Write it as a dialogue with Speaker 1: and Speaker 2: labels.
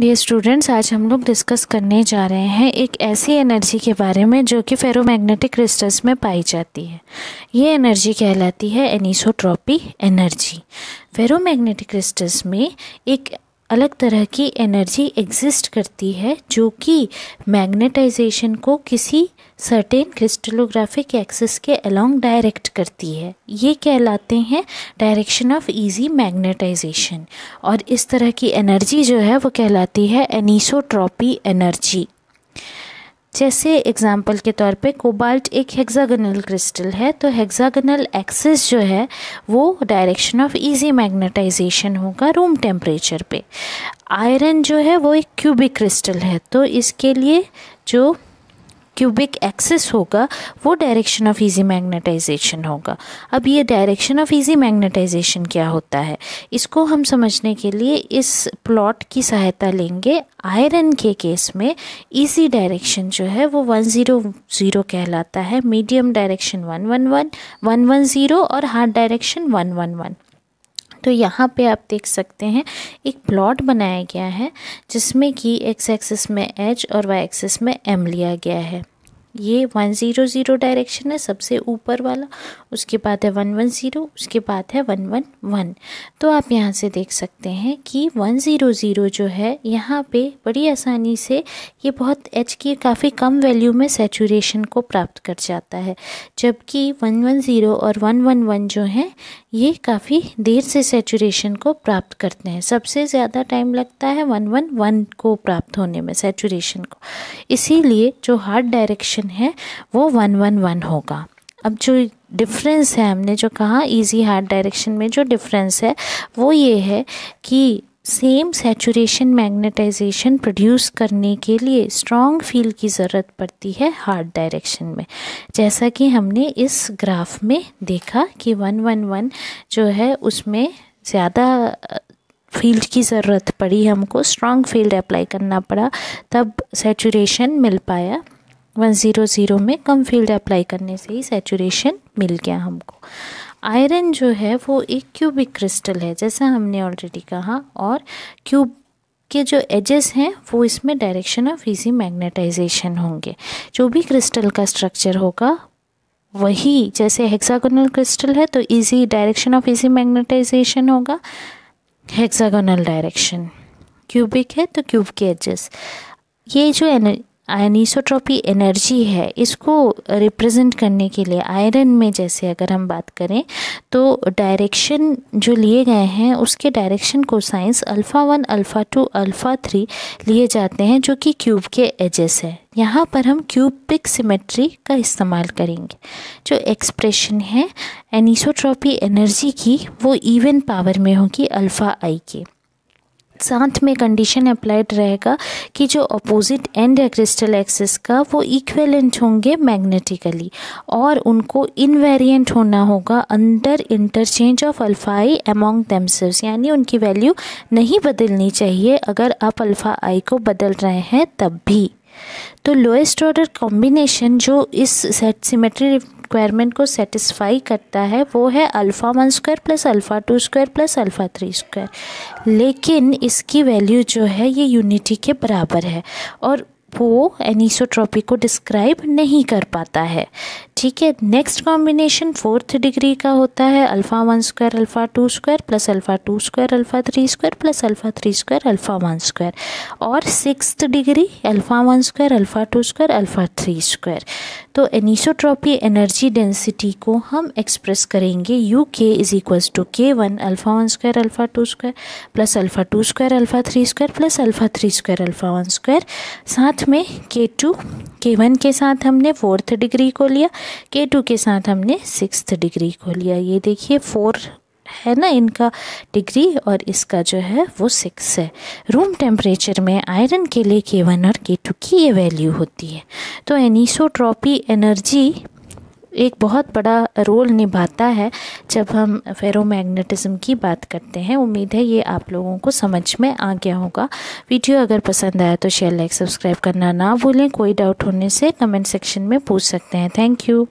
Speaker 1: D students आज हम लोग डिस्कस करने जा रहे हैं एक ऐसी एनर्जी के बारे में जो कि फेरोमैग्नेटिक क्रिस्टल्स में पाई जाती है ये एनर्जी कहलाती है एनिसोट्रॉपी एनर्जी फेरोमैग्नेटिक क्रिस्टल्स में एक अलग तरह की एनर्जी एग्जिस्ट करती है जो कि मैग्नेटाइजेशन को किसी सर्टेन क्रिस्टलोग्राफिक एक्सिस के अलोंग डायरेक्ट करती है ये कहलाते हैं डायरेक्शन ऑफ इजी मैग्नेटाइजेशन और इस तरह की एनर्जी जो है वो कहलाती है एनिसोट्रॉपी एनर्जी जैसे एग्जाम्पल के तौर पे कोबाल्ट एक हेक्सागोनल क्रिस्टल है तो हेक्सागोनल एक्सिस जो है वो डायरेक्शन ऑफ इजी मैग्नेटाइजेशन होगा रूम टेम्परेचर पे आयरन जो है वो एक क्यूबिक क्रिस्टल है तो इसके लिए जो क्यूबिक एक्सिस होगा वो डायरेक्शन ऑफ इजी मैग्नेटाइजेशन होगा अब ये डायरेक्शन ऑफ इजी मैग्नेटाइजेशन क्या होता है इसको हम समझने के लिए इस प्लॉट की सहायता लेंगे आयरन के केस में इजी डायरेक्शन जो है वो वन ज़ीरो ज़ीरो कहलाता है medium direction one one one one one zero और hard direction one one one तो यहाँ पे आप देख सकते हैं एक प्लॉट बनाया गया है जिसमें कि एक्स एक्सिस में एच और वाई एक्सिस में एम लिया गया है ये वन ज़ीरो ज़ीरो डायरेक्शन है सबसे ऊपर वाला उसके बाद है वन वन ज़ीरो उसके बाद है वन वन वन तो आप यहाँ से देख सकते हैं कि वन ज़ीरो ज़ीरो जो है यहाँ पे बड़ी आसानी से ये बहुत एच की काफ़ी कम वैल्यू में सेचुरेशन को प्राप्त कर जाता है जबकि वन वन ज़ीरो और वन वन वन जो हैं ये काफ़ी देर से सेचुरेशन को प्राप्त करते हैं सबसे ज़्यादा टाइम लगता है वन वन वन को प्राप्त होने में सेचुरेशन को इसीलिए जो हार्ड डायरेक्शन इक्वेशन है वो वन वन वन होगा अब जो डिफरेंस है हमने जो कहा इजी हार्ड डायरेक्शन में जो डिफरेंस है वो ये है कि सेम सेचुरेशन मैग्नेटाइजेशन प्रोड्यूस करने के लिए स्ट्रॉन्ग फील्ड की ज़रूरत पड़ती है हार्ड डायरेक्शन में जैसा कि हमने इस ग्राफ में देखा कि वन वन वन जो है उसमें ज़्यादा फील्ड की ज़रूरत पड़ी हमको स्ट्रॉन्ग फील्ड अप्लाई करना पड़ा तब सेचुरेशन मिल पाया वन ज़ीरो ज़ीरो में कम फील्ड अप्लाई करने से ही सेचुरेशन मिल गया हमको आयरन जो है वो एक क्यूबिक क्रिस्टल है जैसा हमने ऑलरेडी कहा और क्यूब के जो एजेस हैं वो इसमें डायरेक्शन ऑफ इजी मैग्नेटाइजेशन होंगे जो भी क्रिस्टल का स्ट्रक्चर होगा वही जैसे हेक्सागोनल क्रिस्टल है तो easy direction of easy magnetization होगा हेक्सागोनल डायरेक्शन क्यूबिक है तो क्यूब के एजेस ये जो एनर्जी आयनिसोट्रोपी एनर्जी है इसको रिप्रेजेंट करने के लिए आयरन में जैसे अगर हम बात करें तो डायरेक्शन जो लिए गए हैं उसके डायरेक्शन को cosines alpha one alpha two alpha three लिए जाते हैं जो कि क्यूब के एजेस है यहाँ पर हम क्यूबिक सिमेट्री का इस्तेमाल करेंगे जो एक्सप्रेशन है एनिसोट्रोपी एनर्जी की वो इवन पावर में होगी अल्फ़ा आई की साथ में कंडीशन अप्लाइड रहेगा कि जो अपोजिट एंड है क्रिस्टल एक्सिस का वो इक्वेलेंट होंगे मैग्नेटिकली और उनको इनवेरिएंट होना होगा under interchange of alpha i among themselves यानी उनकी वैल्यू नहीं बदलनी चाहिए अगर आप अल्फ़ा आई को बदल रहे हैं तब भी तो लोएस्ट ऑर्डर कॉम्बिनेशन जो इस सेट सिमेट्री रिक्वायरमेंट को सेटिस्फाई करता है वो है alpha one square plus alpha two square plus alpha three square लेकिन इसकी वैल्यू जो है ये यूनिटी के बराबर है और वो एनिसोट्रॉपी को डिस्क्राइब नहीं कर पाता है ठीक है नेक्स्ट कॉम्बिनेशन फोर्थ डिग्री का होता है alpha one square alpha two square plus alpha two square alpha three square plus alpha three square alpha one square और six degree alpha one square alpha two square alpha three square तो anisotropy energy density को हम express करेंगे U K is equals to K one alpha one square alpha two square plus alpha two square alpha three square plus alpha three square alpha one square साथ में के to K one के साथ हमने fourth degree को लिया के to के साथ हमने सिक्स डिग्री को लिया ये देखिए फोर है ना इनका डिग्री और इसका जो है वो सिक्स है रूम टेम्परेचर में आयरन के लिए के वन और के टू की ये वैल्यू होती है तो एनिसोट्रॉपी एनर्जी एक बहुत बड़ा रोल निभाता है जब हम फेरोमैग्नेटिज्म की बात करते हैं उम्मीद है ये आप लोगों को समझ में आ गया होगा वीडियो अगर पसंद आया तो शेयर लाइक सब्सक्राइब करना ना भूलें कोई डाउट होने से कमेंट सेक्शन में पूछ सकते हैं थैंक यू